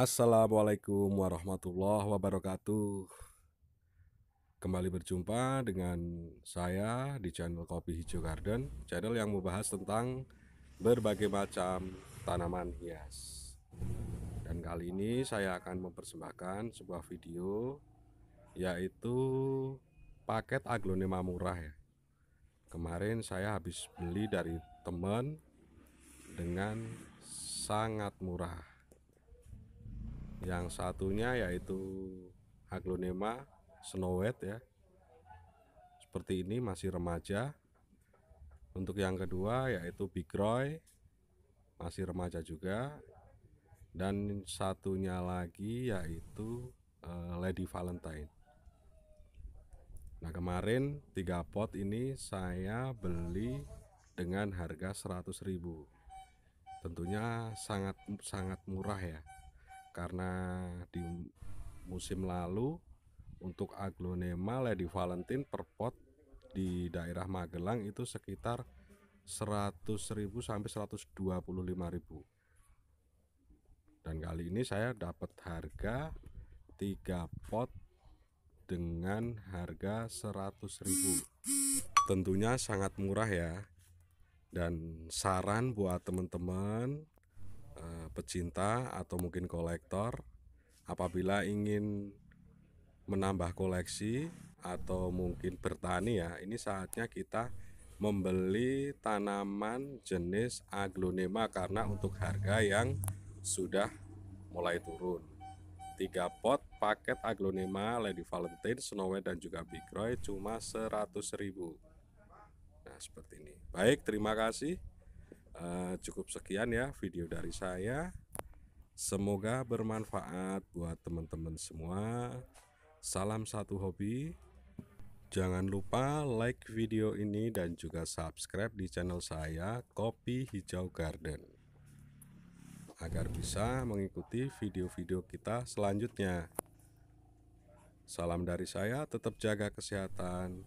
Assalamualaikum warahmatullahi wabarakatuh. Kembali berjumpa dengan saya di channel Kopi Hijau Garden, channel yang membahas tentang berbagai macam tanaman hias. Dan kali ini saya akan mempersembahkan sebuah video yaitu paket aglonema murah ya. Kemarin saya habis beli dari teman dengan sangat murah yang satunya yaitu aglonema snowet ya seperti ini masih remaja untuk yang kedua yaitu bigroy masih remaja juga dan satunya lagi yaitu uh, lady valentine nah kemarin tiga pot ini saya beli dengan harga 100.000 tentunya sangat sangat murah ya karena di musim lalu untuk aglonema Lady Valentine per pot di daerah Magelang itu sekitar 100.000 sampai 125.000. Dan kali ini saya dapat harga 3 pot dengan harga 100.000. Tentunya sangat murah ya. Dan saran buat teman-teman pecinta atau mungkin kolektor apabila ingin menambah koleksi atau mungkin bertani ya ini saatnya kita membeli tanaman jenis aglonema karena untuk harga yang sudah mulai turun Tiga pot paket aglonema Lady Valentine, Snow White dan juga Big Roy cuma 100.000 nah seperti ini baik terima kasih Eh, cukup sekian ya video dari saya. Semoga bermanfaat buat teman-teman semua. Salam satu hobi. Jangan lupa like video ini dan juga subscribe di channel saya Kopi Hijau Garden agar bisa mengikuti video-video kita selanjutnya. Salam dari saya, tetap jaga kesehatan.